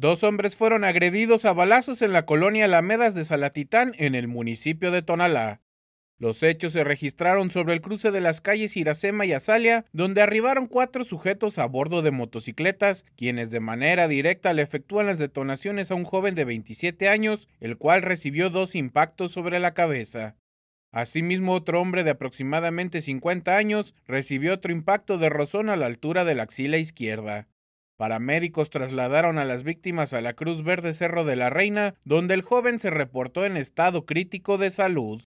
Dos hombres fueron agredidos a balazos en la colonia Alamedas de Salatitán, en el municipio de Tonalá. Los hechos se registraron sobre el cruce de las calles Iracema y Azalia, donde arribaron cuatro sujetos a bordo de motocicletas, quienes de manera directa le efectúan las detonaciones a un joven de 27 años, el cual recibió dos impactos sobre la cabeza. Asimismo, otro hombre de aproximadamente 50 años recibió otro impacto de rozón a la altura de la axila izquierda. Paramédicos trasladaron a las víctimas a la Cruz Verde Cerro de la Reina, donde el joven se reportó en estado crítico de salud.